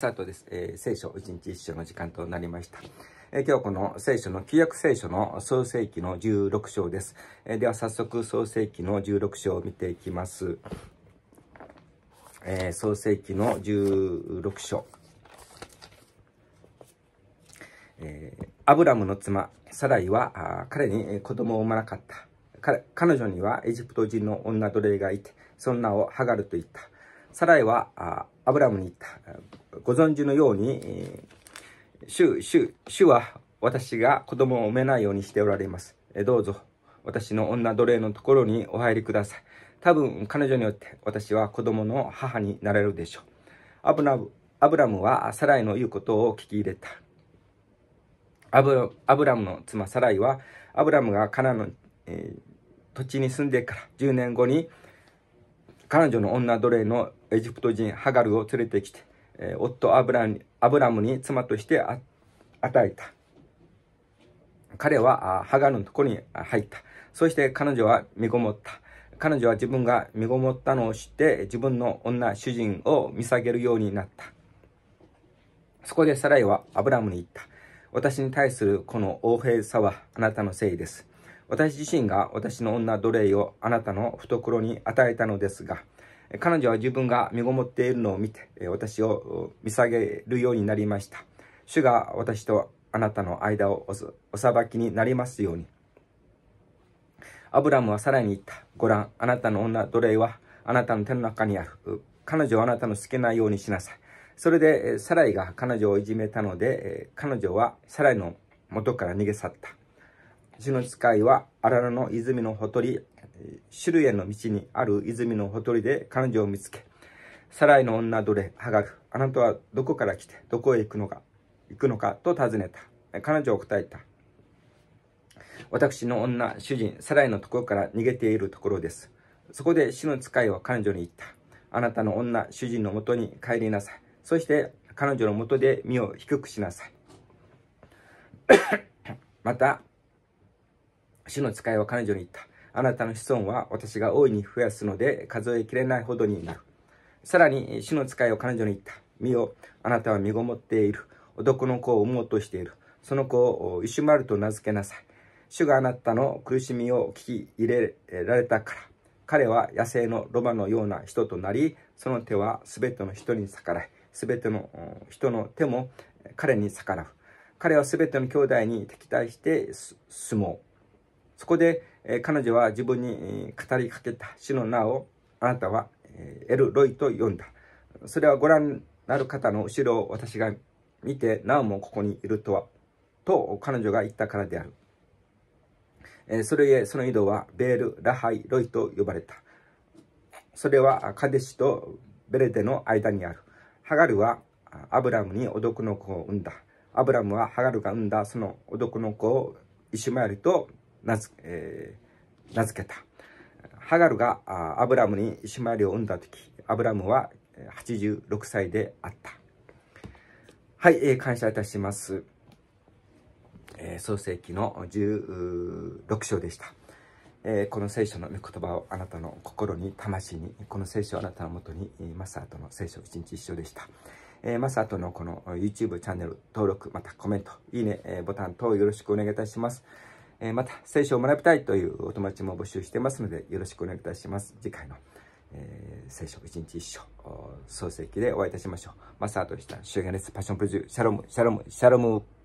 スートです。えー、聖書一日一章の時間となりました。えー、今日この聖書の旧約聖書の創世記の16章です。えー、では早速創世記の16章を見ていきます。えー、創世記の16章。えー、アブラムの妻、サライは、彼に子供を産まなかった。彼女にはエジプト人の女奴隷がいて、そんなをハガルと言った。サライはアブラムに言った。ご存知のように、えー、主、主、主は私が子供を産めないようにしておられます。えどうぞ、私の女奴隷のところにお入りください。多分彼女によって私は子供の母になれるでしょう。アブラムアブラムはサライの言うことを聞き入れた。アブラムの妻サライは、アブラムがカナの、えー、土地に住んでから10年後に彼女の女奴隷のエジプト人ハガルを連れてきて、えー、夫アブラアブラムに妻として与えた。彼はハガルのとこに入った。そして彼女は身ごもった。彼女は自分が身ごもったのを知って自分の女主人を見下げるようになった。そこでサライはアブラムに言った。私に対するこの横平さはあなたのせいです。私自身が私の女奴隷をあなたの懐に与えたのですが、彼女は自分が身ごもっているのを見て、私を見下げるようになりました。主が私とあなたの間をお裁きになりますように。アブラムはさらに言った。ご覧、あなたの女奴隷はあなたの手の中にある。彼女をあなたの好きなようにしなさい。それで、サライが彼女をいじめたので、彼女はサライの元から逃げ去った。主の使いは荒野の泉のほとり、種類への道にある泉のほとりで彼女を見つけ、サライの女奴隷、ハガく、あなたはどこから来て、どこへ行くのか、行くのかと尋ねた。彼女を答えた。私の女、主人、サライのところから逃げているところです。そこで主の使いは彼女に言った。あなたの女、主人のもとに帰りなさい。そして彼女のもとで身を低くしなさい。また、主の使いは彼女に言った。あなたの子孫は私が大いに増やすので数えきれないほどになる。さらに、主の使いを彼女に言った。身をあなたは身ごもっている。男の子を産もうとしている。その子をイシュマルと名付けなさい。主があなたの苦しみを聞き入れられたから。彼は野生のロバのような人となり、その手は全ての人に逆らい、全ての人の手も彼に逆らう。彼はすべての兄弟に敵対して相撲。そこで、え彼女は自分に語りかけた死の名をあなたは、えエル・ロイと呼んだ。それはご覧になる方の後ろを私が見て、なおもここにいるとは、と彼女が言ったからである。えそれへその井戸はベール・ラハイ・ロイと呼ばれた。それはカデシとベレデの間にある。ハガルはアブラムに男の子を産んだ。アブラムはハガルが産んだその男の子をイシュマエルと名付,、えー、名付けた。ハガルがアブラムにイシュマエルを産んだ時、アブラムは86歳であった。はい、えー、感謝いたします。えー、創世記の16章でした。えー、この聖書の御言葉をあなたの心に、魂に、この聖書をあなたのもとに、マスタートの聖書一日一緒でした。えー、マスアートのこの YouTube チャンネル登録、またコメント、いいね、えー、ボタン等よろしくお願いいたします。えまた聖書を学びたいというお友達も募集してますのでよろしくお願いいたします。次回の、えー、聖書一日一章創世記でお会いいたしましょう。マターとした主演でスパッションプロデュー、シャロム、シャロム、シャロム。